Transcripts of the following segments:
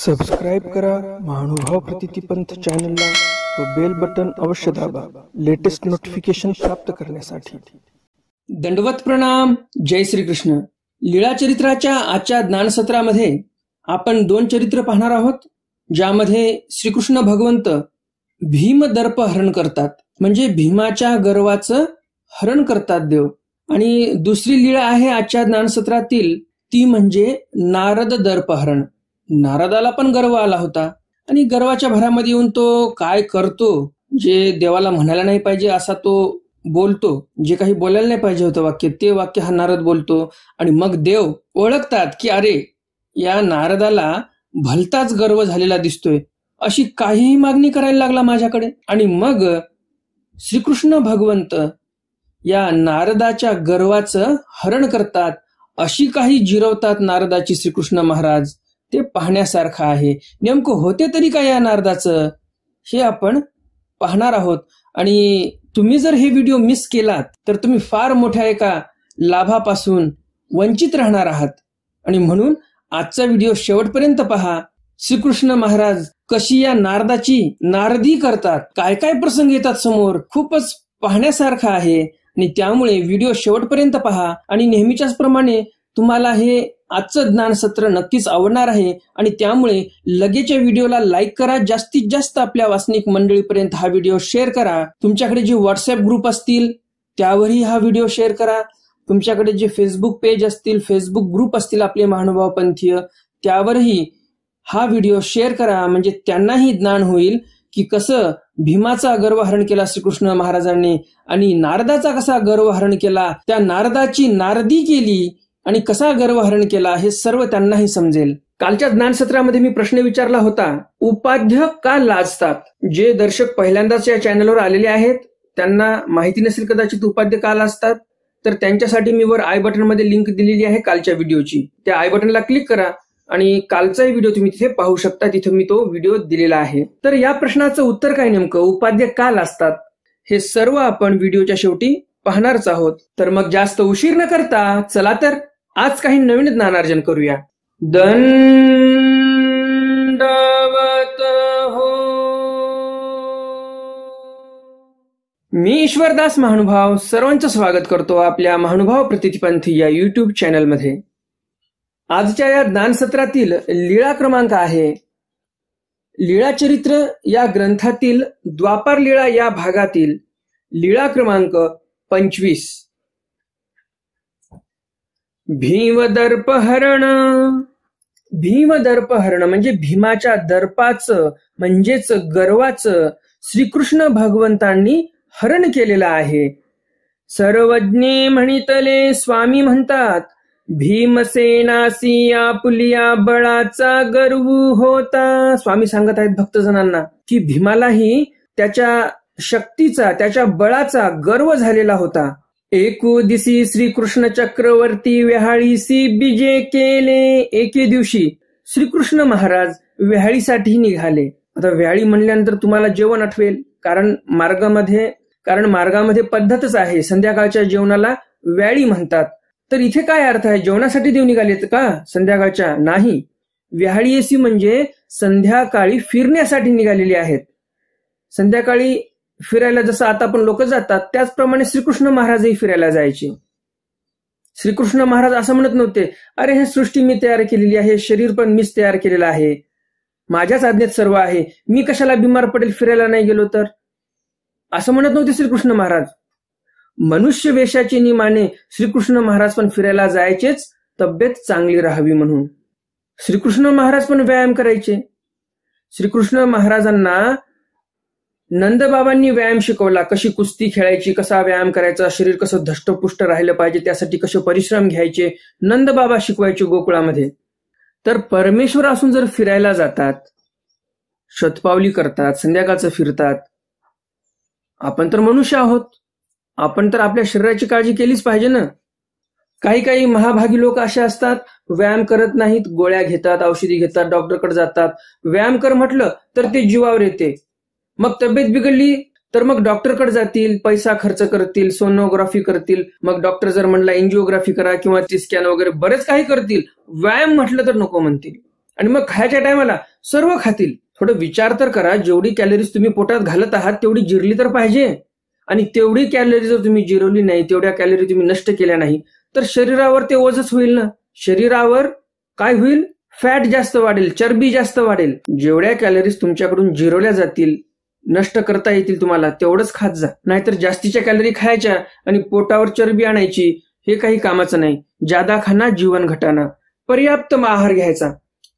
Subscribe करा महानुभाव प्रतितीपंथ चॅनलला व बेल बटन अवश्य दाबा लेटेस्ट नोटिफिकेशन प्राप्त करण्यासाठी दंडवत प्रणाम जय श्री कृष्ण लीळा चरित्राच्या आजच्या ज्ञानसत्रामध्ये आपण दोन चरित्र पाहणार आहोत ज्यामध्ये श्रीकृष्ण भगवंत भीम दर्प हरण करतात म्हणजे भीमाच्या गर्वाचं हरण करतात देव आणि दुसरी लीळा आहे आजच्या ज्ञानसत्रातील ती म्हणजे नारद दर्पहरण नारदाला पण गर्व आला होता आणि गर्वाच्या भरामध्ये येऊन तो काय करतो जे देवाला म्हणायला नाही पाहिजे असा तो बोलतो जे काही बोलायला नाही पाहिजे होतं वाक्य ते वाक्य हा नारद बोलतो आणि मग देव ओळखतात की अरे या नारदाला भलताच गर्व झालेला दिसतोय अशी काहीही मागणी करायला लागला माझ्याकडे आणि मग श्रीकृष्ण भगवंत या नारदाच्या गर्वाचं हरण करतात अशी काही जिरवतात नारदाची श्रीकृष्ण महाराज ते पाहण्यासारखं आहे नेमकं होते तरी काय या नारदाचं हे आपण पाहणार आहोत आणि तुम्ही जर हे व्हिडिओ मिस केलात तर तुम्ही फार मोठ्या एका लाभापासून वंचित राहणार आहात आणि म्हणून आजचा व्हिडिओ शेवटपर्यंत पहा श्रीकृष्ण महाराज कशी या नारदाची नारदी करतात काय काय प्रसंग येतात समोर खूपच पाहण्यासारखा आहे आणि त्यामुळे व्हिडिओ शेवटपर्यंत पहा आणि नेहमीच्याच प्रमाणे तुम्हाला हे आजचं ज्ञान सत्र नक्कीच आवडणार आहे आणि त्यामुळे लगेच या व्हिडिओला लाईक करा जास्तीत जास्त आपल्या वासनिक मंडळीपर्यंत हा व्हिडिओ शेअर करा तुमच्याकडे जे व्हॉट्सअप ग्रुप असतील त्यावरही हा व्हिडिओ शेअर करा तुमच्याकडे जे फेसबुक पेज असतील फेसबुक ग्रुप असतील आपले महानुभाव पंथीय त्यावरही हा व्हिडिओ शेअर करा म्हणजे त्यांनाही ज्ञान होईल की कसं भीमाचा गर्वहरण केला श्रीकृष्ण महाराजांनी आणि नारदाचा कसा गर्वहरण केला त्या नारदाची नारदी केली आणि कसा गर्वहरण केला हे सर्व त्यांनाही समजेल कालच्या ज्ञानसत्रामध्ये मी प्रश्न विचारला होता उपाध्य का लाजतात जे दर्शक पहिल्यांदाच या चॅनलवर आलेले आहेत त्यांना माहिती नसेल कदाचित उपाध्य का लाजतात तर त्यांच्यासाठी मी वर आय बटनमध्ये लिंक दिलेली आहे कालच्या व्हिडिओची त्या आय बटनला क्लिक करा आणि कालचाही व्हिडिओ तुम्ही तिथे पाहू शकता तिथे मी तो व्हिडिओ दिलेला आहे तर या प्रश्नाचं उत्तर काय नेमकं उपाध्य का लाजतात हे सर्व आपण व्हिडिओच्या शेवटी पाहणारच आहोत तर मग जास्त उशीर न करता चला तर आज काही नवीन ज्ञानार्जन करूया दन हो. मी ईश्वरदास महानुभाव सर्वांचं स्वागत करतो आपल्या महानुभाव प्रतिपंथी या युट्यूब चॅनलमध्ये आजच्या या ज्ञानसत्रातील लीळा क्रमांक आहे चरित्र या ग्रंथातील द्वापार लीळा या भागातील लीळा क्रमांक पंचवीस भीमदर्पहरण भीमदर्पहरण म्हणजे भीमाच्या दर्पाचं म्हणजेच गर्वाचं श्रीकृष्ण भगवंतांनी हरण केलेलं आहे सर्वज्ञे म्हणितले स्वामी म्हणतात भीमसेनासी आपुलिया बळाचा गर्व होता स्वामी सांगत आहेत भक्तजनांना की भीमालाही त्याच्या शक्तीचा त्याच्या बळाचा गर्व झालेला होता एकू दिसी श्रीकृष्ण चक्रवर्ती व्याहाळीसी बीजे केले एके दिवशी श्रीकृष्ण महाराज व्याहाळीसाठी निघाले आता व्याळी म्हणल्यानंतर तुम्हाला जेवण आठवेल कारण मार्गामध्ये कारण मार्गामध्ये पद्धतच आहे संध्याकाळच्या जेवणाला व्याळी म्हणतात तर इथे काय अर्थ आहे जेवणासाठी देऊन निघालेत का संध्याकाळच्या नाही व्याहाळी एसी म्हणजे संध्याकाळी फिरण्यासाठी निघालेली आहेत संध्याकाळी फिरायला जसं आता आपण लोक जातात त्याचप्रमाणे श्रीकृष्ण महाराजही फिरायला जायचे श्रीकृष्ण महाराज असं म्हणत नव्हते अरे हे सृष्टी मी तयार केलेली आहे शरीर पण मीच तयार केलेलं आहे माझ्याच आज्ञेत सर्व आहे मी कशाला बिमार पडेल फिरायला नाही गेलो तर असं म्हणत नव्हते श्रीकृष्ण महाराज मनुष्य वेशाची निमाने श्रीकृष्ण महाराज पण फिरायला जायचेच तब्येत चांगली राहावी म्हणून श्रीकृष्ण महाराज पण व्यायाम करायचे श्रीकृष्ण महाराजांना नंदबाबांनी व्यायाम शिकवला कशी कुस्ती खेळायची कसा व्यायाम करायचा शरीर कसं धष्टपुष्ट राहिलं पाहिजे त्यासाठी कसे परिश्रम घ्यायचे नंदबाबा शिकवायचे गोकुळामध्ये तर परमेश्वर असून जर फिरायला जातात शतपावली करतात संध्याकाळचं फिरतात आपण तर मनुष्य आहोत आपण तर आपल्या शरीराची काळजी केलीच पाहिजे ना काही काही महाभागी लोक असे असतात व्यायाम करत नाहीत गोळ्या घेतात औषधी घेतात डॉक्टरकडे जातात व्यायाम कर म्हटलं तर ते जीवावर येते मग तब्येत बिघडली तर मग डॉक्टरकडे जातील पैसा खर्च करतील सोनोग्राफी करतील मग डॉक्टर जर म्हणला एनजिओग्राफी करा किंवा स्कॅन वगैरे बरेच काही करतील व्यायाम म्हटलं तर नको म्हणतील आणि मग खायच्या टायमाला सर्व खातील थोडं विचार तर करा जेवढी कॅलरीज तुम्ही पोटात घालत आहात तेवढी जिरली तर पाहिजे आणि तेवढी कॅलरी जर तुम्ही जिरवली नाही तेवढ्या कॅलरी तुम्ही नष्ट केल्या नाही तर शरीरावर ते ओझच होईल ना शरीरावर काय होईल फॅट जास्त वाढेल चरबी जास्त वाढेल जेवढ्या कॅलरीज तुमच्याकडून जिरवल्या जातील नष्ट करता येतील तुम्हाला तेवढंच खात जा नाहीतर जास्तीच्या कॅलरी खायच्या आणि पोटावर चरबी आणायची हे काही कामाचं नाही जादा खाना जीवन घटाना पर्याप्त आहार घ्यायचा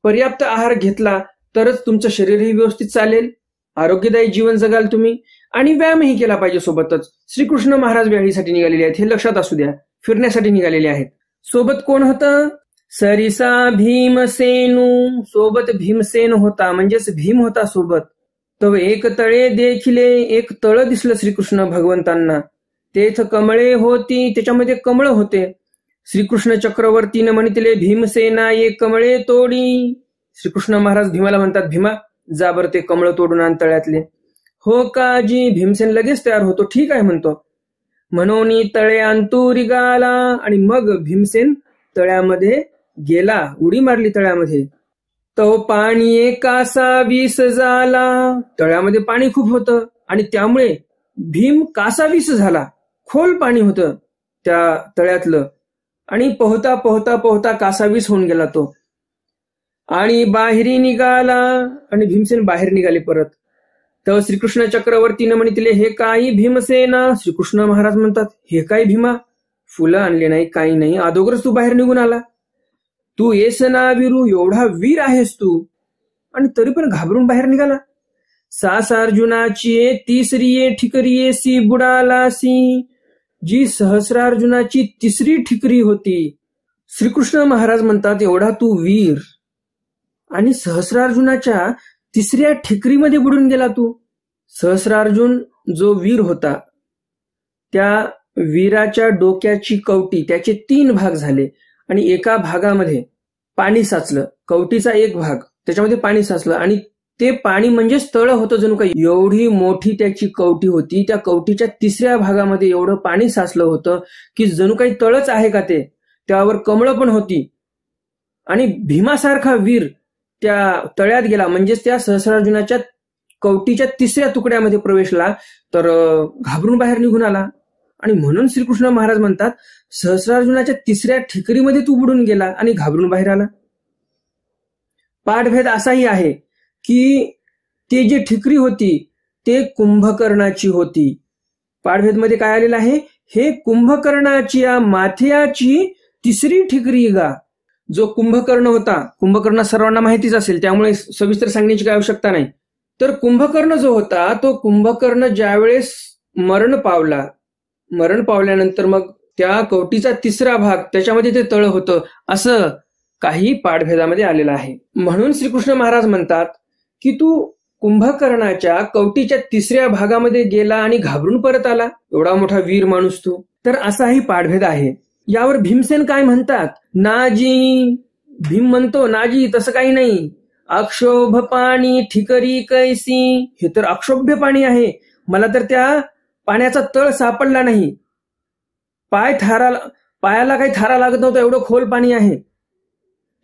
पर्याप्त आहार घेतला तरच तुमचं शरीरही व्यवस्थित चालेल आरोग्यदायी जीवन जगाल तुम्ही आणि व्यायामही केला पाहिजे सोबतच श्रीकृष्ण महाराज व्यायासाठी निघालेले आहेत हे लक्षात असू द्या फिरण्यासाठी निघालेले आहेत सोबत कोण होतं सरिसा भीमसेनू सोबत भीमसेन होता म्हणजेच भीम होता सोबत तो एक तळे देखिले एक तळ दिसलं श्रीकृष्ण भगवंतांना तेथ कमळे होती त्याच्यामध्ये कमळ होते श्रीकृष्ण चक्रवर्तीनं म्हणितले भीमसेना ये कमळे तोडी श्रीकृष्ण महाराज भीमाला म्हणतात भीमा जाबर ते कमळ तोडून आण तळ्यातले हो काजी भीमसेन लगेच तयार होतो ठीक आहे म्हणतो म्हणून तळे आणतू गाला आणि मग भीमसेन तळ्यामध्ये गेला उडी मारली तळ्यामध्ये तो पाणी कासावीस झाला तळ्यामध्ये पाणी खूप होतं आणि त्यामुळे भीम कासा झाला खोल पाणी होतं त्या तळ्यातलं आणि पोहता पोहता पोहता कासावीस होऊन गेला तो आणि बाहेरी निघाला आणि भीमसेन बाहेर निघाले परत तर श्रीकृष्ण चक्रवर्तीनं म्हणितले हे काही भीमसेना श्रीकृष्ण महाराज म्हणतात हे काय भीमा फुलं आणले नाही काही नाही अदोगरच तू बाहेर निघून आला तू येसना विरू एवढा वीर आहेस तू आणि तरी पण घाबरून बाहेर निघाला सास अर्जुनाची तिसरी ठिकरी सी बुडाला सी जी सहस्रार्जुनाची तिसरी ठिकरी होती श्रीकृष्ण महाराज म्हणतात एवढा तू वीर आणि सहस्रार्जुनाच्या तिसऱ्या ठिकरीमध्ये बुडून गेला तू सहस्रार्जुन जो वीर होता त्या वीराच्या डोक्याची कवटी त्याचे तीन भाग झाले आणि एका भागामध्ये पाणी साचलं कवटीचा एक भाग त्याच्यामध्ये पाणी साचलं आणि ते पाणी म्हणजे स्थळ होतं जणू काही एवढी मोठी त्याची कवटी होती त्या कवटीच्या तिसऱ्या भागामध्ये एवढं पाणी साचलं होतं की जणू काही तळच आहे का ते त्यावर कमळं पण होती आणि भीमासारखा वीर त्या तळ्यात गेला म्हणजेच त्या सहस्रार्जुनाच्या कवटीच्या तिसऱ्या तुकड्यामध्ये प्रवेशला तर घाबरून बाहेर निघून आला आणि म्हणून श्रीकृष्ण महाराज म्हणतात सहस्रार्जुनाच्या तिसऱ्या ठिकरीमध्ये तू बुडून गेला आणि घाबरून बाहेर आला पाठभेद असाही आहे की ते जी ठिकरी होती ते कुंभकर्णाची होती पाठभेद मध्ये काय आलेलं आहे हे कुंभकर्णाची माथ्याची तिसरी ठिकरी गा जो कुंभकर्ण होता कुंभकर्ण सर्वांना माहितीच असेल त्यामुळे सविस्तर सांगण्याची काय आवश्यकता नाही तर कुंभकर्ण जो होता तो कुंभकर्ण ज्यावेळेस मरण पावला मरण पावल्यानंतर मग त्या कवटीचा तिसरा भाग त्याच्यामध्ये ते तळ होतं असं काही पाठभेदामध्ये आलेलं आहे म्हणून श्रीकृष्ण महाराज म्हणतात की तू कुंभकर्णाच्या कवटीच्या तिसऱ्या भागामध्ये गेला आणि घाबरून परत आला एवढा मोठा वीर माणूस तू तर असाही पाठभेद आहे यावर भीमसेन काय म्हणतात नाजी भीम म्हणतो नाजी तसं काही नाही अक्षोभ पाणी ठिकरी कैसी हे तर अक्षोभ्य पाणी आहे मला तर त्या पाण्याचा तळ सापडला नाही पाय थारा पायाला काही थारा लागत नव्हतं एवढं खोल पाणी आहे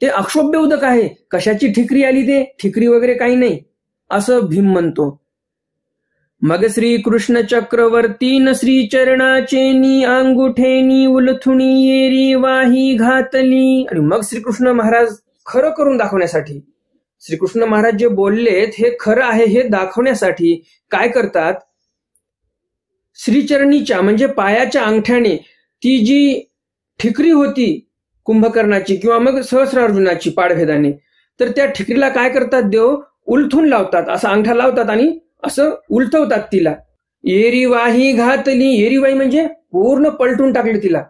ते अक्षोभ्य उदक आहे कशाची ठिकरी आली ते ठिकरी वगैरे काही नाही असं भीम म्हणतो मग श्री कृष्ण चक्रवर्ती न श्री चरणाचे अंगुठेनी उलथुणी येरी वाही घातली आणि मग श्रीकृष्ण महाराज खरं करून दाखवण्यासाठी श्रीकृष्ण महाराज जे बोललेत हे खरं आहे हे दाखवण्यासाठी काय करतात श्रीचरणीच्या म्हणजे पायाच्या अंगठ्याने ती जी ठिकरी होती कुंभकर्णाची किंवा मग सहस्रार्जुनाची पाडभेदाने तर त्या ठिकरीला काय करतात देव उलथून लावतात असा अंगठा लावतात आणि असं उलथवतात तिला एरीवाही घातली एरीवाही म्हणजे पूर्ण पलटून टाकले तिला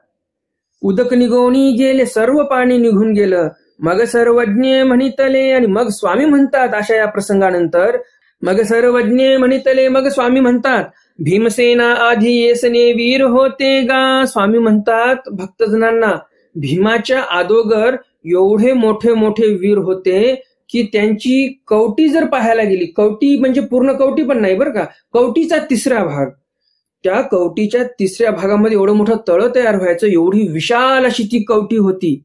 उदक निघवणी गेले सर्व पाणी निघून गेलं मग सर्वज्ञ म्हणितले आणि मग स्वामी म्हणतात अशा या प्रसंगानंतर मग सर्वज्ञ म्हणितले मग स्वामी म्हणतात भीमसेना आधी येसने वीर होते गा स्वामी म्हणतात भक्तजनांना भीमाच्या आदोगर एवढे मोठे मोठे वीर होते की त्यांची कवटी जर पाहायला गेली कवटी म्हणजे पूर्ण कवटी पण नाही बरं का कवटीचा तिसरा भाग त्या कवटीच्या तिसऱ्या भागामध्ये एवढं मोठं तळ तयार व्हायचं एवढी विशाल अशी ती कवटी होती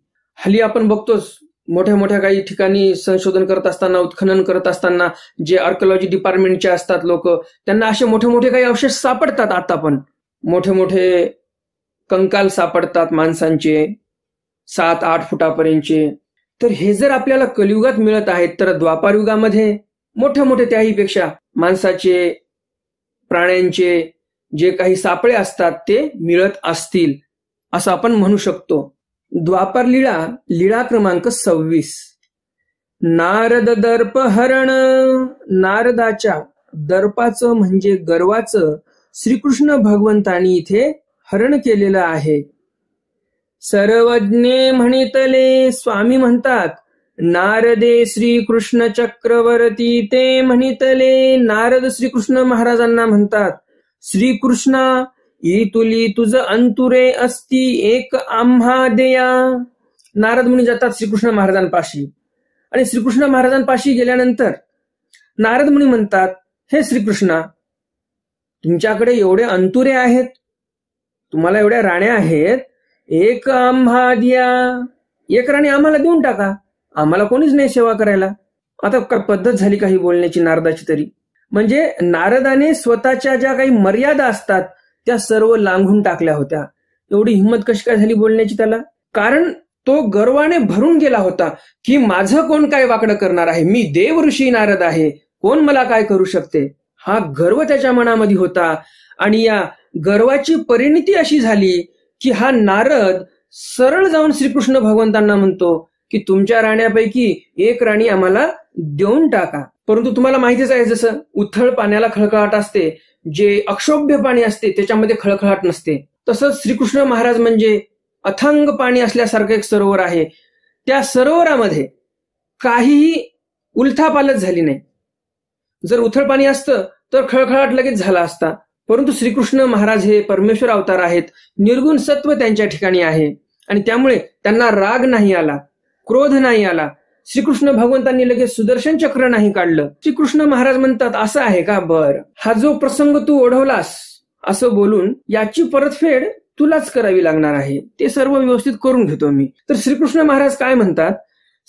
हल्ली आपण बघतोच मोठ्या मोठ्या काही ठिकाणी संशोधन करत असताना उत्खनन करत असताना जे आर्कोलॉजी डिपार्टमेंटचे असतात लोक त्यांना असे मोठे मोठे काही अवशेष सापडतात आता पण मोठे मोठे कंकाल सापडतात माणसांचे सात आठ फुटापर्यंतचे तर हे जर आपल्याला कलियुगात मिळत आहेत तर द्वापार युगामध्ये मोठे मोठे पेक्षा माणसाचे प्राण्यांचे जे काही सापळे असतात ते मिळत असतील असं आपण म्हणू शकतो द्वापर लीळा लीळा क्रमांक सव्वीस नारद दर्प हरण नारदाच्या दर्पाचं म्हणजे गर्वाचं श्रीकृष्ण भगवंतानी इथे हरण केलेलं आहे सर्वज्ञे म्हणितले स्वामी म्हणतात नारदे श्रीकृष्ण चक्रवर्ती ते म्हणितले नारद श्रीकृष्ण महाराजांना म्हणतात श्रीकृष्णा तुली तुझ अंतुरे अस्ति एक आम्हा देया नारद मुनी जातात श्रीकृष्ण महाराजांपाशी आणि श्रीकृष्ण महाराजांपाशी गेल्यानंतर नारद मुनी म्हणतात हे श्रीकृष्णा तुमच्याकडे एवढे अंतुरे आहेत तुम्हाला एवढ्या राण्या आहेत एक आम्हा एक राणी आम्हाला देऊन टाका आम्हाला कोणीच नाही सेवा करायला आता पद्धत झाली काही बोलण्याची नारदाची तरी म्हणजे नारदाने स्वतःच्या ज्या काही मर्यादा असतात त्या सर्व लांघून टाकल्या होत्या एवढी हिंमत कशी काय झाली बोलण्याची त्याला कारण तो गर्वाने भरून गेला होता की माझं कोण काय वाकडं करणार आहे मी देव ऋषी नारद आहे कोण मला काय करू शकते हा गर्व त्याच्या मनामध्ये होता आणि या गर्वाची परिणिती अशी झाली की हा नारद सरळ जाऊन श्रीकृष्ण भगवंतांना म्हणतो की तुमच्या राण्यापैकी एक राणी आम्हाला देऊन टाका परंतु तुम्हाला माहितीच आहे जसं उथळ पाण्याला खळखळाट असते जे अक्षोभ्य पाणी असते त्याच्यामध्ये खळखळाट नसते तसंच श्रीकृष्ण महाराज म्हणजे अथंग पाणी असल्यासारखं एक सरोवर आहे त्या सरोवरामध्ये काहीही उलथापालच झाली नाही जर उथळ पाणी असतं तर खळखळाट लगेच झाला असता परंतु श्रीकृष्ण महाराज हे परमेश्वर अवतार आहेत निर्गुण सत्व त्यांच्या ठिकाणी आहे आणि त्यामुळे त्यांना राग नाही आला क्रोध नाही आला श्रीकृष्ण भगवंतांनी लगेच सुदर्शन चक्र नाही काढलं श्रीकृष्ण महाराज म्हणतात असं आहे का बर हा जो प्रसंग तू ओढवलास असं बोलून याची परतफेड तुलाच करावी लागणार आहे ते सर्व व्यवस्थित करून घेतो मी तर श्रीकृष्ण महाराज काय म्हणतात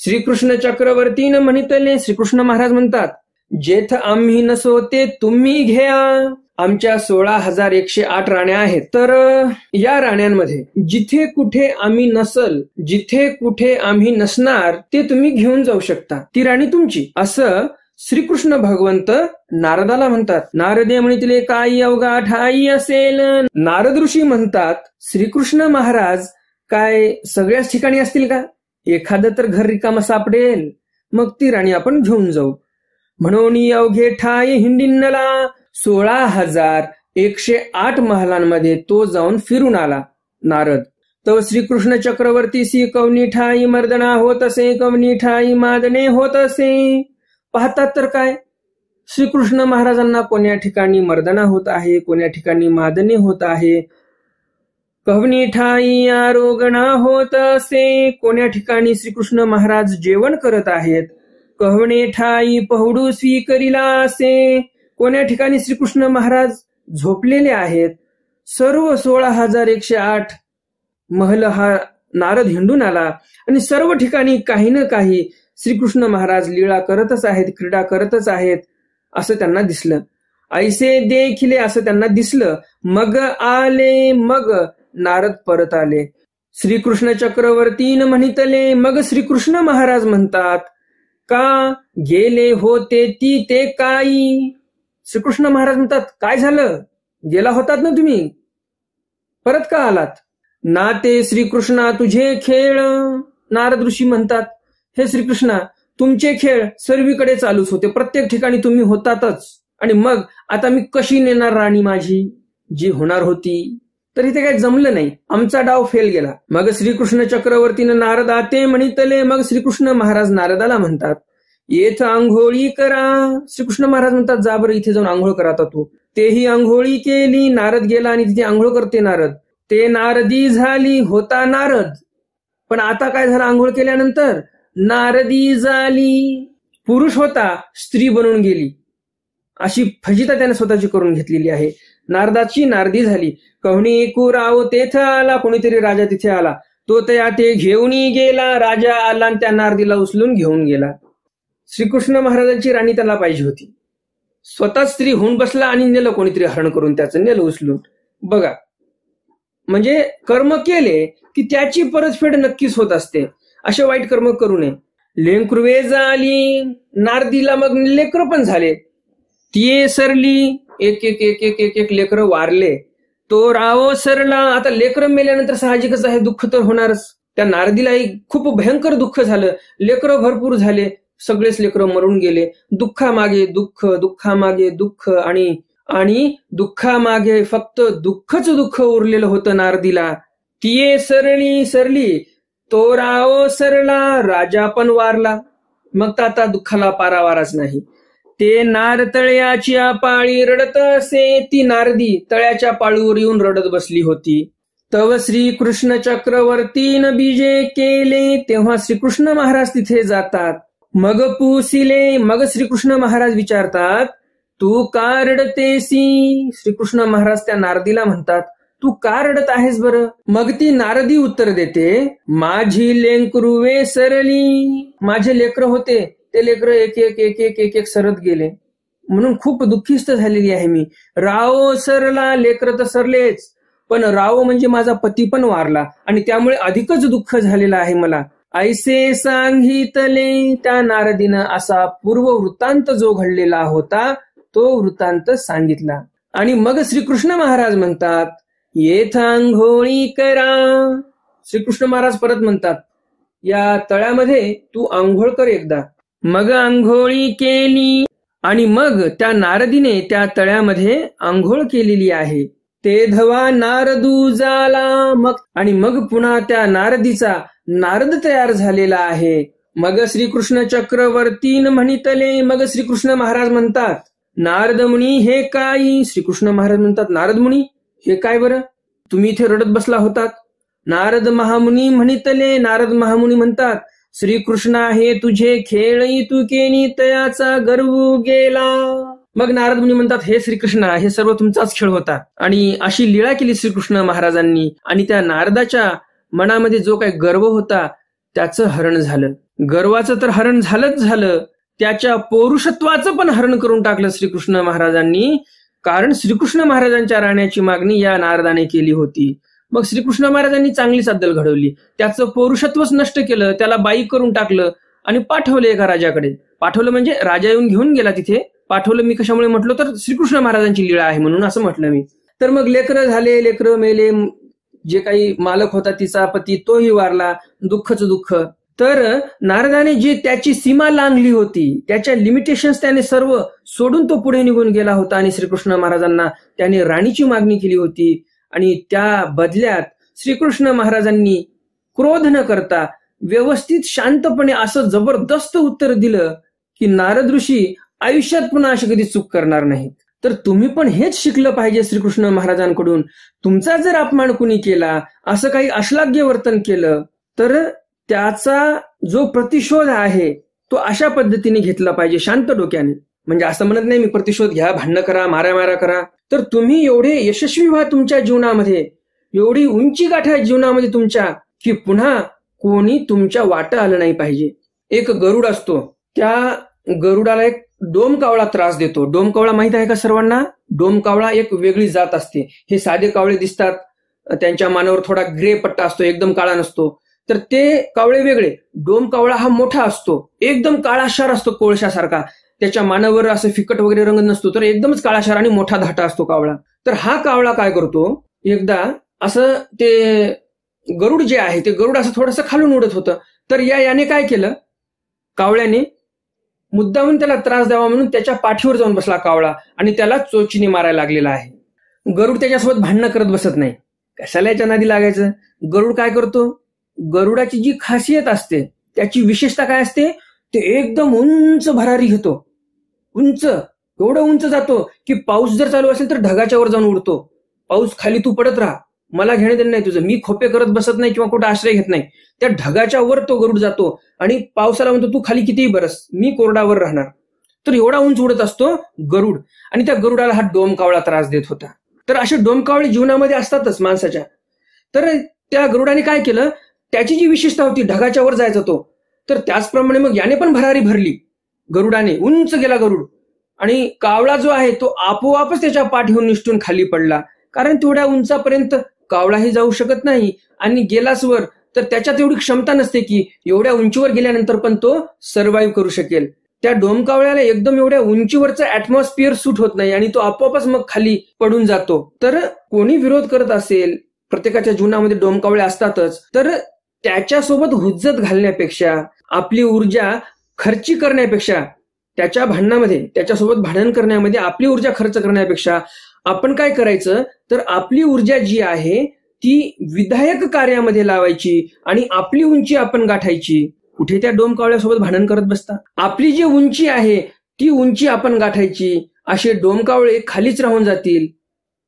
श्रीकृष्ण चक्रवर्तीनं म्हणितले श्रीकृष्ण महाराज म्हणतात जेथ आम्ही नसो ते तुम्ही घ्या आमच्या सोळा हजार एकशे आठ राण्या आहेत तर या राण्यांमध्ये जिथे कुठे आम्ही नसल जिथे कुठे आम्ही नसणार ते तुम्ही घेऊन जाऊ शकता ती राणी तुमची असं श्रीकृष्ण भगवंत नारदाला म्हणतात नारदे म्हणतील काही अवघा ठाई असेल नारद ऋषी म्हणतात श्रीकृष्ण महाराज काय सगळ्याच ठिकाणी असतील का एखादं तर घर रिकाम सापडेल मग ती राणी आपण घेऊन जाऊ म्हणून अवघे ठाई हिंडीनला सोळा हजार एकशे आठ महालांमध्ये तो जाऊन फिरून आला नारद तो श्रीकृष्ण चक्रवर्ती सी कवनी ठाई मर्दना होत असे कवनी ठाई मादने होत असे पाहतात तर काय श्रीकृष्ण महाराजांना कोण्या ठिकाणी मर्दना होत आहे कोण्या ठिकाणी मादने होत आहे कवनी ठाई आरोगणा होत असे कोण्या ठिकाणी श्रीकृष्ण महाराज जेवण करत आहेत कवणे ठाई पहुडू स्वीकरिला असे कोण्या ठिकाणी श्रीकृष्ण महाराज झोपलेले आहेत सर्व सोळा हजार एकशे आठ महल हा नारद हिंडून आला आणि सर्व ठिकाणी काही ना काही श्रीकृष्ण महाराज लीळा करतच आहेत क्रीडा करतच आहेत असं त्यांना दिसलं ऐसे देखिले असं त्यांना दिसलं मग आले मग नारद परत आले श्रीकृष्ण चक्रवर्तीन म्हणितले मग श्रीकृष्ण महाराज म्हणतात का गेले होते ती ते काही श्रीकृष्ण महाराज म्हणतात काय झालं गेला होतात ना तुम्ही परत का आलात ना ते श्रीकृष्णा तुझे खेळ नारद ऋषी म्हणतात हे श्रीकृष्णा तुमचे खेळ सर्वीकडे चालूच होते प्रत्येक ठिकाणी तुम्ही होतातच आणि मग आता मी कशी नेणार राणी माझी जी होणार होती तर इथे काही जमलं नाही आमचा डाव फेल गेला मग श्रीकृष्ण चक्रवर्तीनं नारद आते म्हणितले मग श्रीकृष्ण महाराज नारदाला म्हणतात येथ आंघोळी करा श्रीकृष्ण महाराज म्हणतात जा बरं इथे जाऊन आंघोळ करा तू तेही आंघोळी केली नारद गेला आणि तिथे आंघोळ करते नारद ते नारदी झाली होता नारद पण आता काय झालं आंघोळ केल्यानंतर नारदी झाली पुरुष होता स्त्री बनून गेली अशी फजिता त्याने स्वतःची करून घेतलेली आहे नारदाची नारदी झाली कहणी कुराव तेथ आला कोणीतरी राजा तिथे आला तो त्या ते घेऊन गेला राजा आला आणि त्या नारदीला उचलून घेऊन गेला श्रीकृष्ण महाराजांची राणी त्याला पाहिजे होती स्वतः स्त्री होऊन बसला आणि नेलं कोणीतरी हरण करून त्याचं नेलं उचलून बघा म्हणजे कर्म केले की त्याची परतफेड नक्कीच होत असते असे वाईट कर्म करू नये लेंकृवे आली नारदीला मग लेकर पण झाले ती सरली एक एक एक एक एक एक लेकर वारले तो राव सरला आता लेकर मेल्यानंतर साहजिकच आहे दुःख तर होणारच त्या नारदीलाही खूप भयंकर दुःख झालं लेकर भरपूर झाले सगळेच लेकरं मरून गेले दुःखामागे दुःख दुःखामागे दुःख आणि आणि दुःखामागे फक्त दुःखच दुःख उरलेलं होतं नारदीला तिये सरणी सरली तो राव सरला राजा पण वारला मग तर आता दुःखाला पारावाराच नाही ते नार तळ्याची पाळी रडत असे ती नारदी तळ्याच्या पाळीवर येऊन रडत बसली होती तव श्री कृष्ण चक्रवर्तीन बीजे केले तेव्हा श्रीकृष्ण महाराज तिथे जातात मग पुसिले मग श्रीकृष्ण महाराज विचारतात तू का रडतेसी श्रीकृष्ण महाराज त्या नारदीला म्हणतात तू का रडत आहेस बर मग ती नारदी उत्तर देते माझी लेंकरुवे सरली माझे लेकर होते ते लेकर एक एक एक एक एक एक सरत गेले म्हणून खूप दुःखीस्त झालेली आहे मी राव सरला लेकर तर सरलेच पण राव म्हणजे माझा पती पण वारला आणि त्यामुळे अधिकच दुःख झालेलं आहे मला ऐसे सांगितले त्या नारदीनं असा पूर्व वृत्तांत जो घडलेला होता तो वृत्तांत सांगितला आणि मग श्रीकृष्ण महाराज म्हणतात येथांघोळी करा श्रीकृष्ण महाराज परत म्हणतात या तळ्यामध्ये तू आंघोळ कर एकदा मग आंघोळी केली आणि मग त्या नारदीने त्या तळ्यामध्ये आंघोळ केलेली आहे ते धवा नारदू झाला मग आणि मग पुन्हा त्या नारदीचा नारद तयार झालेला आहे मग श्रीकृष्ण चक्रवर्तीन म्हणितले मग श्रीकृष्ण महाराज म्हणतात नारद मुनी हे काय श्रीकृष्ण महाराज म्हणतात नारद मुनी हे काय बरं तुम्ही इथे रडत बसला होतात नारद महामुनी म्हणितले नारद महामुनी म्हणतात श्रीकृष्ण हे तुझे खेळ तू केनी तयाचा गर्व गेला मग नारद मुनी म्हणतात हे श्रीकृष्ण हे सर्व तुमचाच खेळ होता आणि अशी लीळा केली श्रीकृष्ण महाराजांनी आणि त्या नारदाच्या मनामध्ये जो काही गर्व होता त्याचं हरण झालं गर्वाचं तर हरण झालंच झालं त्याच्या पौरुषत्वाचं पण हरण करून टाकलं श्रीकृष्ण महाराजांनी कारण श्रीकृष्ण महाराजांच्या राहण्याची मागणी या नारदाने केली होती मग श्रीकृष्ण महाराजांनी चांगली सादल घडवली त्याचं पौरुषत्वच नष्ट केलं त्याला बाईक करून टाकलं आणि पाठवलं एका राजाकडे पाठवलं म्हणजे राजा येऊन घेऊन गेला तिथे पाठवलं मी कशामुळे म्हटलो तर श्रीकृष्ण महाराजांची लीळा आहे म्हणून असं म्हटलं मी तर मग लेकरं झाले लेकरं मेले जे काही मालक होता तिचा पती तोही वारला दुःखच दुःख तर नारदाने जी त्याची सीमा लांगली होती त्याच्या लिमिटेशन्स त्याने सर्व सोडून तो पुढे निघून गेला होता आणि श्रीकृष्ण महाराजांना त्याने राणीची मागणी केली होती आणि त्या बदल्यात श्रीकृष्ण महाराजांनी क्रोध न करता व्यवस्थित शांतपणे असं जबरदस्त उत्तर दिलं की नारद ऋषी आयुष्यात पुन्हा अशी कधी चूक करणार नाहीत तर तुम्ही पण हेच शिकलं पाहिजे श्रीकृष्ण महाराजांकडून तुमचा जर अपमान कुणी केला असं काही अश्लाघ्य वर्तन केलं तर त्याचा जो प्रतिशोध आहे तो अशा पद्धतीने घेतला पाहिजे शांत डोक्याने म्हणजे असं म्हणत नाही मी प्रतिशोध घ्या भांड करा मारा मारा करा तर तुम्ही एवढे यशस्वी व्हा तुमच्या जीवनामध्ये एवढी उंची गाठा जीवनामध्ये तुमच्या की पुन्हा कोणी तुमच्या वाटा आलं नाही पाहिजे एक गरुड असतो त्या गरुडाला एक डोमकावळा त्रास देतो डोमकावळा माहित आहे का सर्वांना डोमकावळा एक वेगळी जात असते हे साधे कावळे दिसतात त्यांच्या मानावर थोडा ग्रे पट्टा असतो एकदम काळा नसतो तर ते कावळे वेगळे डोमकावळा हा मोठा असतो एकदम काळाशार असतो कोळशासारखा त्याच्या मानावर असं फिकट वगैरे रंग नसतो तर एकदमच काळाशार आणि मोठा धाटा असतो कावळा तर हा कावळा काय करतो एकदा असं ते गरुड जे आहे ते गरुड असं थोडस खालून उडत होतं तर या याने काय केलं कावळ्याने मुद्दाहून त्याला त्रास द्यावा म्हणून त्याच्या पाठीवर जाऊन बसला कावळा आणि त्याला चोचीने मारायला लागलेला आहे गरुड त्याच्यासोबत भांडणं करत बसत नाही कशाला याच्या नादी लागायचं गरुड काय करतो गरुडाची जी खासियत असते त्याची विशेषता काय असते ते एकदम उंच भरारी घेतो उंच एवढं उंच जातो की पाऊस जर चालू असेल तर ढगाच्यावर जाऊन उडतो पाऊस खाली तू पडत राहा मला घेणे देणं नाही तुझं मी खोपे करत बसत नाही किंवा कुठं आश्रय घेत नाही त्या ढगाच्या वर तो गरुड जातो आणि पावसाला म्हणतो तू खाली कितीही बरस मी कोरडावर राहणार तर एवढा उंच उडत असतो गरुड आणि त्या गरुडाला हा डोमकावळा त्रास देत होता तर असे डोमकावळे जीवनामध्ये असतातच माणसाच्या तर त्या गरुडाने काय केलं त्याची जी विशेषता होती ढगाच्या वर जायचा तो तर त्याचप्रमाणे मग याने पण भरारी भरली गरुडाने उंच गेला गरुड आणि कावळा जो आहे तो आपोआपच त्याच्या पाठीहून निष्ठून खाली पडला कारण तेवढ्या उंचापर्यंत कावळाही जाऊ शकत नाही आणि गेलाच वर तर त्याच्यात एवढी क्षमता नसते की एवढ्या उंचीवर गेल्यानंतर पण तो सर्वाईव्ह करू शकेल त्या डोमकावळ्याला एकदम एवढ्या उंचीवरचं ऍटमॉस्फिअर सूट होत नाही आणि तो आपोआपच मग खाली पडून जातो तर कोणी विरोध करत असेल प्रत्येकाच्या जीवनामध्ये डोमकावळे असतातच तर त्याच्यासोबत हुज्जत घालण्यापेक्षा आपली ऊर्जा खर्ची करण्यापेक्षा त्याच्या भांडणामध्ये त्याच्यासोबत भांडण करण्यामध्ये आपली ऊर्जा खर्च करण्यापेक्षा आपण काय करायचं तर आपली ऊर्जा जी आहे ती विधायक कार्यामध्ये लावायची आणि आपली उंची आपण गाठायची कुठे त्या डोमकावळ्यासोबत भांडण करत बसता आपली जी उंची आहे ती उंची आपण गाठायची असे डोमकावळे खालीच राहून जातील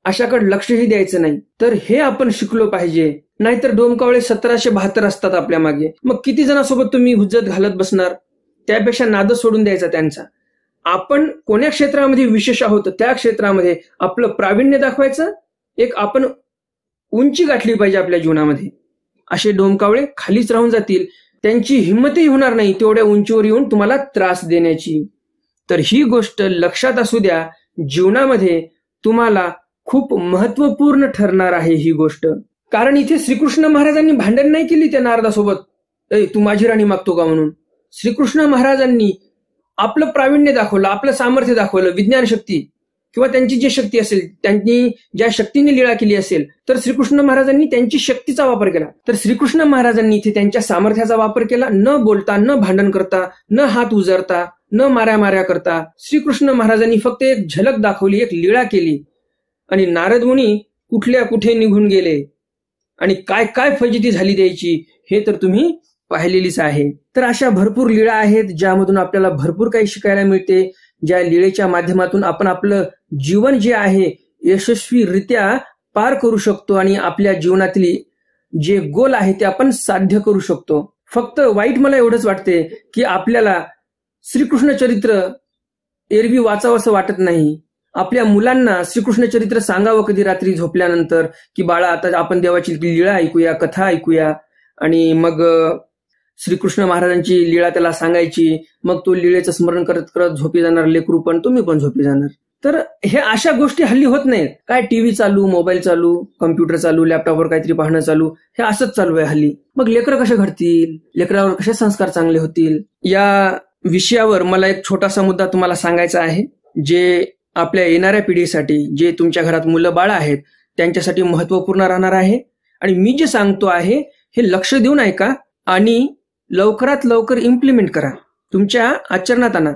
अशाकडे लक्षही द्यायचं नाही तर हे आपण शिकलो पाहिजे नाहीतर डोमकावळे सतराशे बहात्तर असतात आपल्या मागे मग किती जणांसोबत तुम्ही हुज्जत घालत बसणार त्यापेक्षा नाद सोडून द्यायचा त्यांचा आपण कोण्या क्षेत्रामध्ये विशेष आहोत त्या क्षेत्रामध्ये आपलं प्रावीण्य दाखवायचं एक आपण उंची गाठली पाहिजे आपल्या जीवनामध्ये असे डोमकावळे खालीच राहून जातील त्यांची हिंमतही होणार नाही तेवढ्या उंचीवर येऊन तुम्हाला त्रास देण्याची तर ही गोष्ट लक्षात असू द्या जीवनामध्ये तुम्हाला खूप महत्वपूर्ण ठरणार आहे ही गोष्ट कारण इथे श्रीकृष्ण महाराजांनी भांडण नाही केली त्या नारदासोबत ए तू माझी राणी मागतो का म्हणून श्रीकृष्ण महाराजांनी आपलं प्रावीण्य दाखवलं आपलं सामर्थ्य दाखवलं विज्ञान शक्ती किंवा त्यांची जी शक्ती असेल त्यांनी ज्या शक्तीने लीळा केली असेल तर श्रीकृष्ण महाराजांनी त्यांची शक्तीचा वापर केला तर श्रीकृष्ण महाराजांनी इथे त्यांच्या सामर्थ्याचा वापर केला न बोलता न भांडण करता न हात उजरता न माऱ्या माऱ्या करता श्रीकृष्ण महाराजांनी फक्त एक झलक दाखवली एक लीळा केली आणि नारद मुनी कुठल्या कुठे निघून गेले आणि काय काय फजिती झाली द्यायची हे तर तुम्ही पाहिलेलीच आहे तर अशा भरपूर लीळा आहेत ज्यामधून आपल्याला भरपूर काही शिकायला मिळते ज्या लीळेच्या माध्यमातून आपण आपलं जीवन जे आहे यशस्वीरित्या पार करू शकतो आणि आपल्या जीवनातली जे गोल आहे ते आपण साध्य करू शकतो फक्त वाईट मला एवढंच वाटते की आपल्याला श्रीकृष्ण चरित्र एरवी वाचावं असं वाटत नाही आपल्या मुलांना श्रीकृष्ण चरित्र सांगावं कधी रात्री झोपल्यानंतर की बाळा आता आपण देवाची लीळा ऐकूया कथा ऐकूया आणि मग श्रीकृष्ण महाराजांची लीळा त्याला सांगायची मग तो लीळेचं स्मरण करत करत झोपी जाणार लेकरू पण तुम्ही पण झोपी जाणार तर हे अशा गोष्टी हल्ली होत नाहीत काय टीव्ही चालू मोबाईल चालू कम्प्युटर चालू लॅपटॉपवर काहीतरी पाहणं चालू हे असंच चालू आहे हल्ली मग लेकर कसे घडतील लेकरावर कसे संस्कार चांगले होतील या विषयावर मला एक छोटासा मुद्दा तुम्हाला सांगायचा आहे जे आपल्या येणाऱ्या पिढीसाठी जे तुमच्या घरात मुलं बाळ आहेत त्यांच्यासाठी महत्वपूर्ण राहणार आहे आणि मी जे सांगतो आहे हे लक्ष देऊन ऐका आणि लवकरात लवकर इम्प्लिमेंट करा तुमच्या आचरणात आणा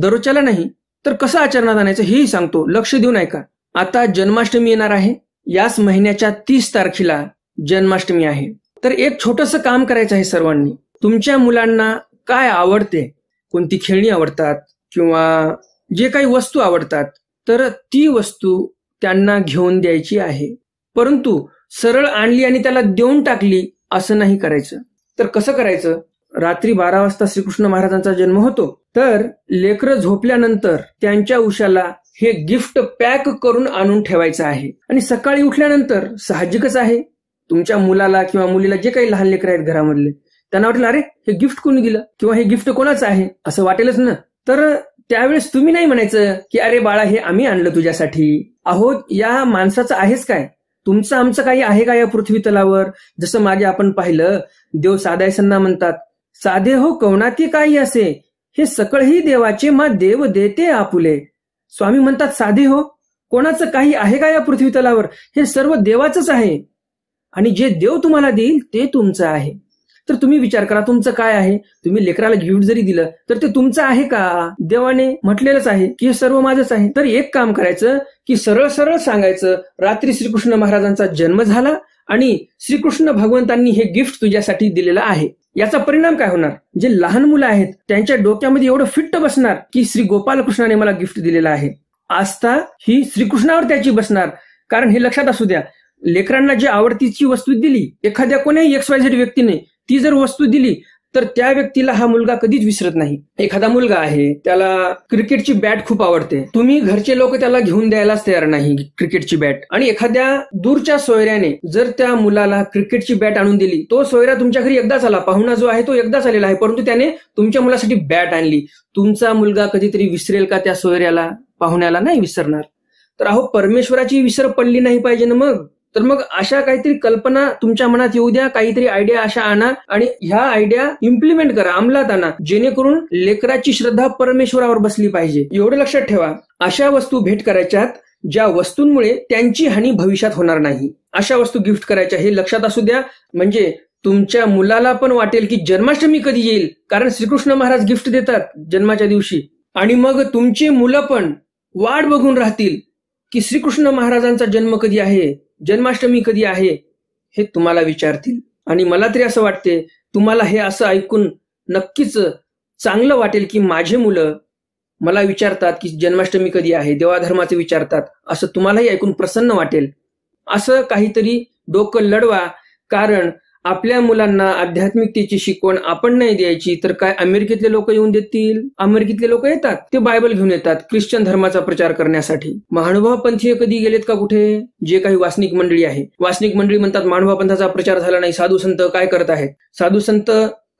दरोच्याला नाही तर कसं आचरणात आणायचं हेही सांगतो लक्ष देऊन ऐका आता जन्माष्टमी येणार आहे याच महिन्याच्या तीस तारखेला जन्माष्टमी आहे तर एक छोटस काम करायचं आहे सर्वांनी तुमच्या मुलांना काय आवडते कोणती खेळणी आवडतात किंवा जे काही वस्तू आवडतात तर ती वस्तू त्यांना घेऊन द्यायची आहे परंतु सरळ आणली आणि त्याला देऊन टाकली असं नाही करायचं तर कसं करायचं रात्री बारा वाजता श्रीकृष्ण महाराजांचा जन्म होतो तर लेकरं झोपल्यानंतर त्यांच्या उशाला हे गिफ्ट पॅक करून आणून ठेवायचं आहे आणि सकाळी उठल्यानंतर साहजिकच आहे तुमच्या मुलाला किंवा मुलीला जे काही लहान लेकर आहेत घरामधले त्यांना वाटलं अरे हे गिफ्ट कोणी दिलं किंवा हे गिफ्ट कोणाचं आहे असं वाटेलच ना तर त्यावेळेस तुम्ही नाही म्हणायचं की अरे बाळा हे आम्ही आणलं तुझ्यासाठी अहो या माणसाचं आहेच काय तुमचं आमचं काही आहे का या पृथ्वी तलावर जसं मागे आपण पाहिलं देव सन्ना म्हणतात साधे हो कवनाती काही असे हे सकळही देवाचे मा देव देते आपुले स्वामी म्हणतात साधे हो कोणाचं काही आहे का या पृथ्वी तलावर हे सर्व देवाचंच आहे आणि जे देव तुम्हाला देईल ते तुमचं आहे तर तुम्ही विचार करा तुमचं काय आहे तुम्ही लेकराला गिफ्ट जरी दिलं तर ते तुमचं आहे का देवाने म्हटलेलंच आहे की हे सर्व माझंच आहे तर एक काम करायचं की सरळ सरळ सांगायचं रात्री श्रीकृष्ण महाराजांचा जन्म झाला आणि श्रीकृष्ण भगवंतांनी हे गिफ्ट तुझ्यासाठी दिलेलं आहे याचा परिणाम काय होणार जे लहान मुलं आहेत त्यांच्या डोक्यामध्ये एवढं फिट्ट बसणार की श्री गोपालकृष्णाने मला गिफ्ट दिलेला आहे आस्था ही श्रीकृष्णावर त्याची बसणार कारण हे लक्षात असू द्या लेकरांना जी आवडतीची वस्तू दिली एखाद्या कोणीही एक्स झेड व्यक्तीने ती जर वस्तू दिली तर त्या व्यक्तीला हा मुलगा कधीच विसरत नाही एखादा मुलगा आहे त्याला क्रिकेटची बॅट खूप आवडते तुम्ही घरचे लोक त्याला घेऊन द्यायलाच तयार नाही क्रिकेटची बॅट आणि एखाद्या दूरच्या सोयऱ्याने जर त्या मुलाला क्रिकेटची बॅट आणून दिली तो सोयरा तुमच्या घरी एकदाच आला पाहुणा जो आहे तो एकदाच आलेला आहे परंतु त्याने तुमच्या मुलासाठी बॅट आणली तुमचा मुलगा कधीतरी विसरेल का त्या सोयऱ्याला पाहुण्याला नाही विसरणार तर अहो परमेश्वराची विसर पडली नाही पाहिजे ना मग तर मग अशा काहीतरी कल्पना तुमच्या मनात येऊ द्या काहीतरी आयडिया अशा आणा आणि ह्या आयडिया इम्प्लिमेंट करा अंमलात आणा जेणेकरून लेकराची श्रद्धा परमेश्वरावर बसली पाहिजे एवढं लक्षात ठेवा अशा वस्तू भेट करायच्या ज्या वस्तूंमुळे त्यांची हानी भविष्यात होणार नाही अशा वस्तू गिफ्ट करायच्या हे लक्षात असू द्या म्हणजे तुमच्या मुलाला पण वाटेल की जन्माष्टमी कधी येईल कारण श्रीकृष्ण महाराज गिफ्ट देतात जन्माच्या दिवशी आणि मग तुमची मुलं पण वाट बघून राहतील की श्रीकृष्ण महाराजांचा जन्म कधी आहे जन्माष्टमी कधी आहे हे तुम्हाला विचारतील आणि मला तरी असं वाटते तुम्हाला हे असं ऐकून नक्कीच चांगलं वाटेल की माझे मुलं मला विचारतात की जन्माष्टमी कधी आहे देवाधर्माचे विचारतात असं तुम्हालाही ऐकून प्रसन्न वाटेल असं काहीतरी डोकं लढवा कारण आपल्या मुलांना आध्यात्मिकतेची शिकवण आपण नाही द्यायची तर काय अमेरिकेतले लोक येऊन देतील अमेरिकेतले लोक येतात ते बायबल घेऊन येतात ख्रिश्चन धर्माचा प्रचार करण्यासाठी महानुभाव पंथीय कधी गेलेत का कुठे जे काही वासनिक मंडळी आहे वासनिक मंडळी म्हणतात महानुभाव पंथाचा प्रचार झाला नाही साधू संत काय करत आहेत साधू संत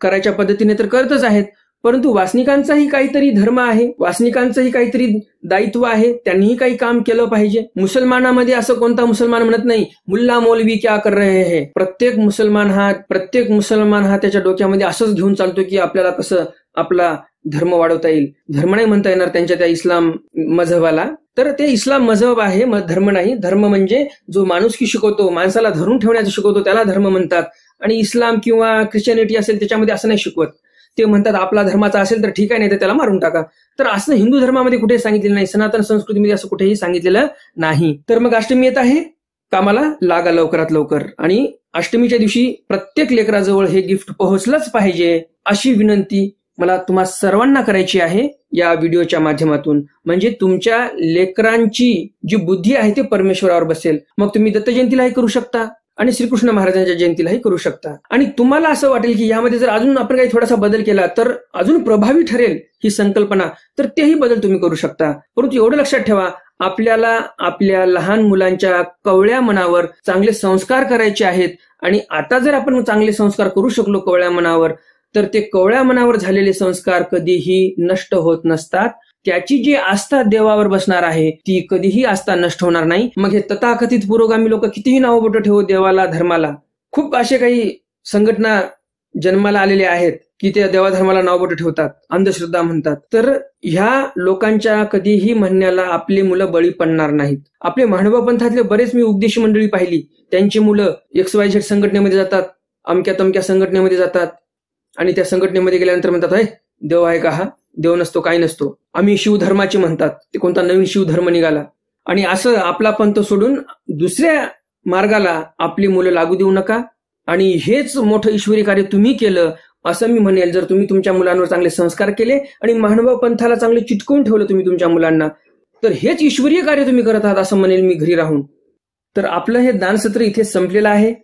करायच्या पद्धतीने तर करतच आहेत परंतु वासनिकांचाही काहीतरी धर्म आहे वासनिकांचंही काहीतरी दायित्व आहे त्यांनीही काही काम केलं पाहिजे मुसलमानामध्ये असं कोणता मुसलमान म्हणत नाही मुल्ला मोलवी क्या कर रहे हे प्रत्येक मुसलमान हा प्रत्येक मुसलमान हा त्याच्या डोक्यामध्ये असंच घेऊन चालतो की आपल्याला कसं आपला धर्म वाढवता येईल धर्म नाही म्हणता येणार त्यांच्या त्या इस्लाम मजहबाला तर ते इस्लाम मजहब आहे धर्म नाही धर्म म्हणजे जो माणूस की शिकवतो माणसाला धरून ठेवण्याचं शिकवतो त्याला धर्म म्हणतात आणि इस्लाम किंवा ख्रिश्चनिटी असेल त्याच्यामध्ये असं नाही शिकवत ते म्हणतात आपला धर्माचा असेल तर ठीक आहे नाही तर त्याला मारून टाका तर असं हिंदू धर्मामध्ये कुठे सांगितलेलं नाही सनातन संस्कृतीमध्ये असं कुठेही सांगितलेलं नाही तर मग अष्टमी येत आहे कामाला लागा लवकरात लवकर आणि अष्टमीच्या दिवशी प्रत्येक लेकराजवळ हे गिफ्ट पोहोचलंच पाहिजे अशी विनंती मला तुम्हा सर्वांना करायची आहे या व्हिडिओच्या माध्यमातून म्हणजे तुमच्या लेकरांची जी बुद्धी आहे ते परमेश्वरावर बसेल मग तुम्ही दत्त करू शकता आणि श्रीकृष्ण महाराजांच्या जयंतीलाही करू शकता आणि तुम्हाला असं वाटेल की यामध्ये जर अजून आपण काही थोडासा बदल केला तर अजून प्रभावी ठरेल ही संकल्पना तर तेही बदल तुम्ही करू शकता परंतु एवढं लक्षात ठेवा आपल्याला आपल्या लहान मुलांच्या कवळ्या मनावर चांगले संस्कार करायचे आहेत आणि आता जर आपण चांगले संस्कार करू शकलो कवळ्या मनावर तर ते कवळ्या मनावर झालेले संस्कार कधीही नष्ट होत नसतात त्याची जी आस्था देवावर बसणार आहे ती कधीही आस्था नष्ट होणार नाही मग हे तथाकथित पुरोगामी लोक कितीही नावबोट ठेवू देवाला धर्माला खूप असे काही संघटना जन्माला आलेले आहेत की त्या देवाधर्माला नावबोट ठेवतात अंधश्रद्धा म्हणतात तर ह्या लोकांच्या कधीही म्हणण्याला आपली मुलं बळी पडणार नाहीत आपले मानवपंथातले पंथातले बरेच मी उपदेश मंडळी पाहिली त्यांची मुलं एक्स वाय झेड संघटनेमध्ये जातात अमक्या तमक्या संघटनेमध्ये जातात आणि त्या संघटनेमध्ये गेल्यानंतर म्हणतात देव आहे का हा देव नसतो काय नसतो आम्ही शिवधर्माचे म्हणतात ते कोणता नवीन शिवधर्म निघाला आणि असं आपला पंथ सोडून दुसऱ्या मार्गाला आपली मुलं लागू देऊ नका आणि हेच मोठं ईश्वरी कार्य तुम्ही केलं असं मी म्हणेल जर तुम्ही तुमच्या मुलांवर चांगले संस्कार केले आणि महानुभाव पंथाला चांगले चिटकून ठेवलं तुम्ही तुमच्या मुलांना तर हेच ईश्वरीय कार्य तुम्ही करत आहात असं म्हणेल मी घरी राहून तर आपलं हे दानसत्र इथे संपलेलं आहे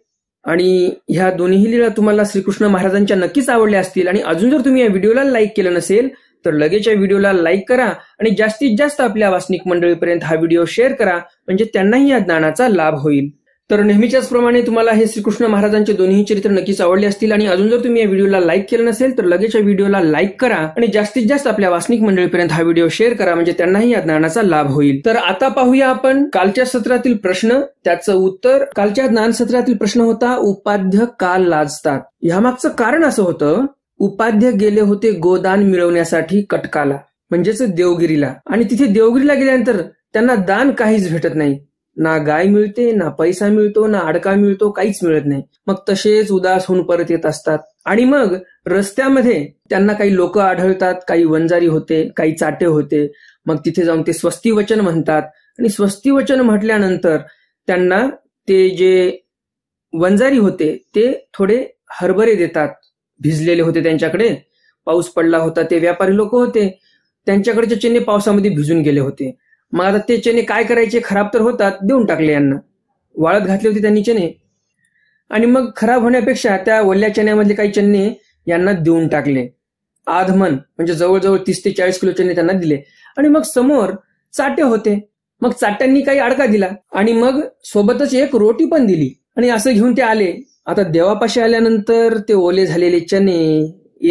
आणि ह्या दोन्ही लीला तुम्हाला श्रीकृष्ण महाराजांच्या नक्कीच आवडल्या असतील आणि अजून जर तुम्ही या व्हिडिओला लाईक केलं नसेल तर लगेच या व्हिडिओला लाईक करा आणि जास्तीत जास्त आपल्या वासनिक मंडळीपर्यंत हा व्हिडिओ शेअर करा म्हणजे त्यांनाही या ज्ञानाचा लाभ होईल तर नेहमीच्याच प्रमाणे तुम्हाला हे श्रीकृष्ण महाराजांचे दोन्ही चरित्र नक्कीच आवडले असतील आणि अजून जर तुम्ही या व्हिडिओला लाईक केलं नसेल तर लगेच या व्हिडिओला लाईक करा आणि जास्तीत जास्त आपल्या वासनिक मंडळीपर्यंत हा व्हिडिओ शेअर करा म्हणजे त्यांनाही या ज्ञानाचा लाभ होईल तर आता पाहूया आपण कालच्या सत्रातील प्रश्न त्याचं उत्तर कालच्या ज्ञान सत्रातील प्रश्न होता उपाध्य का लाजतात यामागचं कारण असं होतं उपाध्य गेले होते गोदान मिळवण्यासाठी कटकाला म्हणजेच देवगिरीला आणि तिथे देवगिरीला गेल्यानंतर त्यांना दान काहीच भेटत नाही ना गाय मिळते ना पैसा मिळतो ना अडका मिळतो काहीच मिळत नाही मग तसेच उदास होऊन परत येत असतात आणि मग रस्त्यामध्ये त्यांना काही लोक आढळतात काही वंजारी होते काही चाटे होते मग तिथे जाऊन ते स्वस्ती वचन म्हणतात आणि स्वस्ती वचन म्हटल्यानंतर त्यांना ते जे वंजारी होते ते थोडे हरभरे देतात भिजलेले होते त्यांच्याकडे पाऊस पडला होता ते व्यापारी लोक होते त्यांच्याकडचे चेन्ने पावसामध्ये भिजून गेले होते मग आता ते चेने काय करायचे खराब तर होतात देऊन टाकले यांना वाळत घातले होते त्यांनी चेने आणि मग खराब होण्यापेक्षा त्या वल्ल्या चण्यामधले काही चेन्ने यांना देऊन टाकले आधमन म्हणजे जवळजवळ तीस ते चाळीस किलो चेन्ने त्यांना दिले आणि मग समोर चाटे होते मग चाट्यांनी काही अडका दिला आणि मग सोबतच एक रोटी पण दिली आणि असं घेऊन ते आले आता देवापाशी आल्यानंतर ते ओले झालेले चणे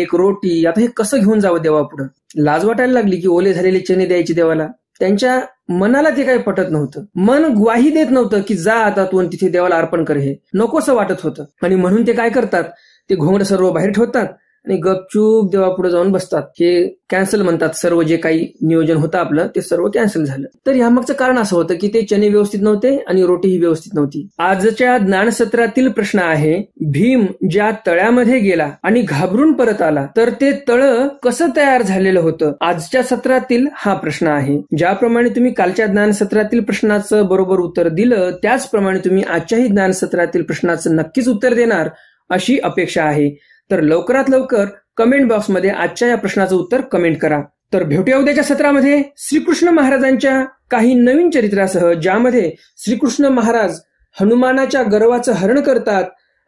एक रोटी आता हे कसं घेऊन जावं देवापुढं लाज वाटायला लागली की ओले झालेले चणे द्यायचे देवाला त्यांच्या मनाला ते काही पटत नव्हतं मन ग्वाही देत नव्हतं की जा आता तू तिथे देवाला अर्पण कर हे नकोस वाटत होतं आणि म्हणून ते काय करतात ते घोंगड सर्व बाहेर ठेवतात आणि गपचूप देवापुढे जाऊन बसतात हे कॅन्सल म्हणतात सर्व जे काही नियोजन होतं आपलं ते सर्व कॅन्सल झालं तर यामागचं कारण असं होतं की ते चने व्यवस्थित नव्हते आणि रोटी ही व्यवस्थित नव्हती आजच्या ज्ञानसत्रातील प्रश्न आहे भीम ज्या तळ्यामध्ये गेला आणि घाबरून परत आला तर ते तळ कसं तयार झालेलं होतं आजच्या सत्रातील हा प्रश्न आहे ज्याप्रमाणे तुम्ही कालच्या ज्ञानसत्रातील प्रश्नाचं बरोबर उत्तर दिलं त्याचप्रमाणे तुम्ही आजच्याही ज्ञानसत्रातील प्रश्नाचं नक्कीच उत्तर देणार अशी अपेक्षा आहे तर लवकरात लवकर कमेंट बॉक्समध्ये आजच्या या प्रश्नाचं उत्तर कमेंट करा तर भेटूया उद्याच्या सत्रामध्ये श्रीकृष्ण महाराजांच्या काही नवीन चरित्रासह ज्यामध्ये श्रीकृष्ण महाराज हनुमानाच्या गर्वाचं हरण करतात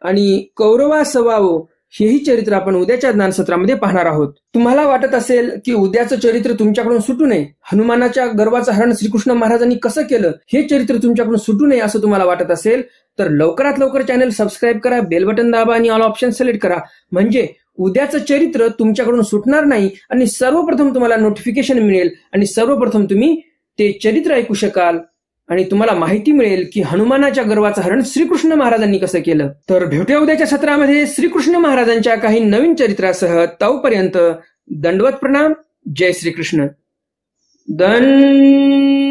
आणि कौरवा सवावो हेही चरित्र आपण उद्याच्या ज्ञानसत्रामध्ये पाहणार आहोत तुम्हाला वाटत असेल की उद्याचं चरित्र तुमच्याकडून सुटू नये हनुमानाच्या गर्वाचं हरण श्रीकृष्ण महाराजांनी कसं केलं हे चरित्र तुमच्याकडून सुटू नये असं तुम्हाला वाटत असेल तर लवकरात लवकर चॅनल सबस्क्राईब करा बेल बटन दाबा आणि ऑल ऑप्शन सिलेक्ट करा म्हणजे उद्याचं चरित्र तुमच्याकडून सुटणार नाही आणि सर्वप्रथम तुम्हाला नोटिफिकेशन मिळेल आणि सर्वप्रथम तुम्ही ते चरित्र ऐकू शकाल आणि तुम्हाला माहिती मिळेल की हनुमानाच्या गर्वाचं हरण श्रीकृष्ण महाराजांनी कसं केलं तर भेट्या उद्याच्या सत्रामध्ये श्रीकृष्ण महाराजांच्या काही नवीन चरित्रासह तवपर्यंत दंडवत प्रणाम जय श्रीकृष्ण दंडवत